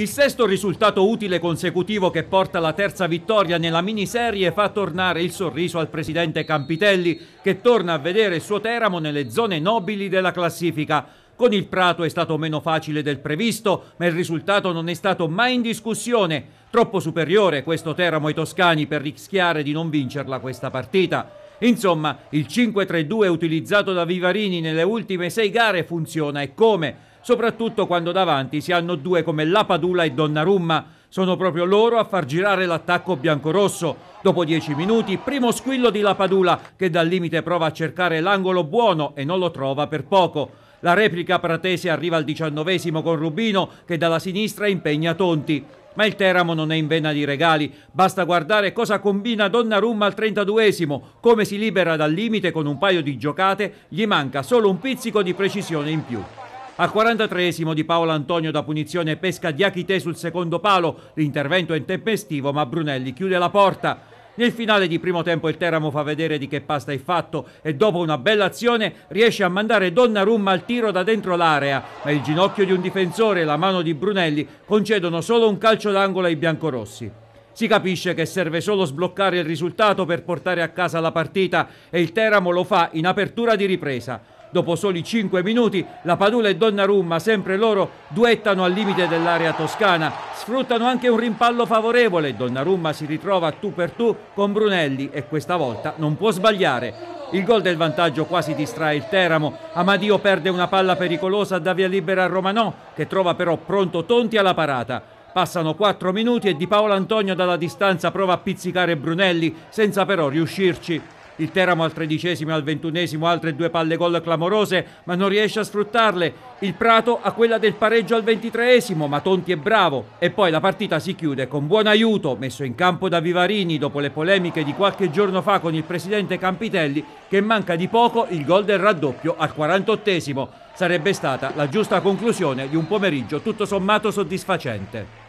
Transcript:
Il sesto risultato utile consecutivo che porta alla terza vittoria nella miniserie fa tornare il sorriso al presidente Campitelli, che torna a vedere il suo Teramo nelle zone nobili della classifica. Con il Prato è stato meno facile del previsto, ma il risultato non è stato mai in discussione. Troppo superiore questo Teramo ai toscani per rischiare di non vincerla questa partita. Insomma, il 5-3-2 utilizzato da Vivarini nelle ultime sei gare funziona e come? soprattutto quando davanti si hanno due come La Padula e Donnarumma. Sono proprio loro a far girare l'attacco biancorosso. Dopo dieci minuti, primo squillo di La Padula che dal limite prova a cercare l'angolo buono e non lo trova per poco. La replica pratese arriva al diciannovesimo con Rubino che dalla sinistra impegna Tonti. Ma il Teramo non è in vena di regali, basta guardare cosa combina Donnarumma al 32esimo, come si libera dal limite con un paio di giocate, gli manca solo un pizzico di precisione in più. Al 43 di Paolo Antonio da punizione pesca Diachite sul secondo palo, l'intervento è intempestivo ma Brunelli chiude la porta. Nel finale di primo tempo il Teramo fa vedere di che pasta è fatto e dopo una bella azione riesce a mandare Donnarumma al tiro da dentro l'area, ma il ginocchio di un difensore e la mano di Brunelli concedono solo un calcio d'angolo ai biancorossi. Si capisce che serve solo sbloccare il risultato per portare a casa la partita e il Teramo lo fa in apertura di ripresa. Dopo soli 5 minuti la Padula e Donnarumma, sempre loro, duettano al limite dell'area toscana. Sfruttano anche un rimpallo favorevole. Donnarumma si ritrova tu per tu con Brunelli e questa volta non può sbagliare. Il gol del vantaggio quasi distrae il Teramo. Amadio perde una palla pericolosa da via libera a Romanò, che trova però pronto Tonti alla parata. Passano 4 minuti e Di Paolo Antonio dalla distanza prova a pizzicare Brunelli, senza però riuscirci. Il Teramo al tredicesimo e al ventunesimo altre due palle gol clamorose, ma non riesce a sfruttarle. Il Prato ha quella del pareggio al ventitreesimo, ma Tonti è bravo. E poi la partita si chiude con buon aiuto, messo in campo da Vivarini dopo le polemiche di qualche giorno fa con il presidente Campitelli, che manca di poco il gol del raddoppio al 48 Sarebbe stata la giusta conclusione di un pomeriggio tutto sommato soddisfacente.